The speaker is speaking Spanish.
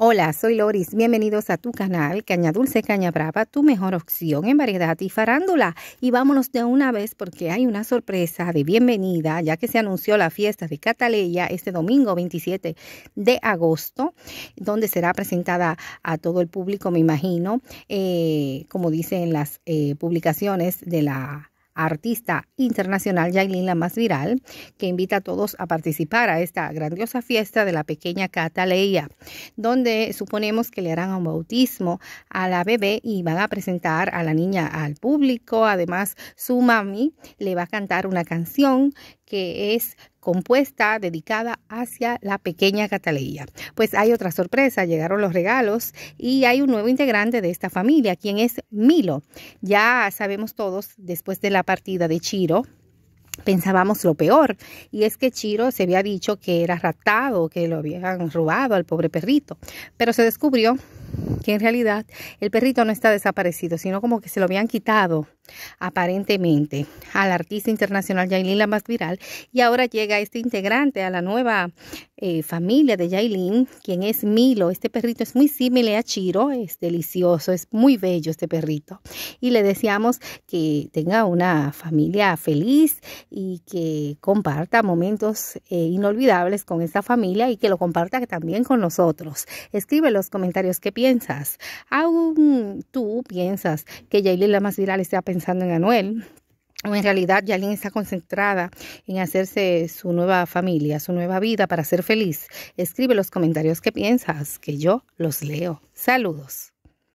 Hola, soy Loris. Bienvenidos a tu canal Caña Dulce, Caña Brava, tu mejor opción en variedad y farándula. Y vámonos de una vez porque hay una sorpresa de bienvenida, ya que se anunció la fiesta de Cataleya este domingo 27 de agosto, donde será presentada a todo el público, me imagino, eh, como dicen las eh, publicaciones de la artista internacional Yailin, la más viral, que invita a todos a participar a esta grandiosa fiesta de la pequeña Cataleya, donde suponemos que le harán un bautismo a la bebé y van a presentar a la niña al público. Además, su mami le va a cantar una canción que es compuesta dedicada hacia la pequeña Cataleya. Pues hay otra sorpresa, llegaron los regalos y hay un nuevo integrante de esta familia, quien es Milo. Ya sabemos todos, después de la partida de Chiro, pensábamos lo peor. Y es que Chiro se había dicho que era raptado, que lo habían robado al pobre perrito. Pero se descubrió que en realidad el perrito no está desaparecido, sino como que se lo habían quitado aparentemente al artista internacional Yailin La Viral y ahora llega este integrante a la nueva eh, familia de Jailin, quien es Milo. Este perrito es muy similar a Chiro, es delicioso, es muy bello este perrito y le deseamos que tenga una familia feliz y que comparta momentos eh, inolvidables con esta familia y que lo comparta también con nosotros. Escribe en los comentarios qué piensas aún tú piensas que Yailin la más viral está pensando en Anuel, o en realidad Yailin está concentrada en hacerse su nueva familia, su nueva vida para ser feliz, escribe los comentarios que piensas, que yo los leo. Saludos.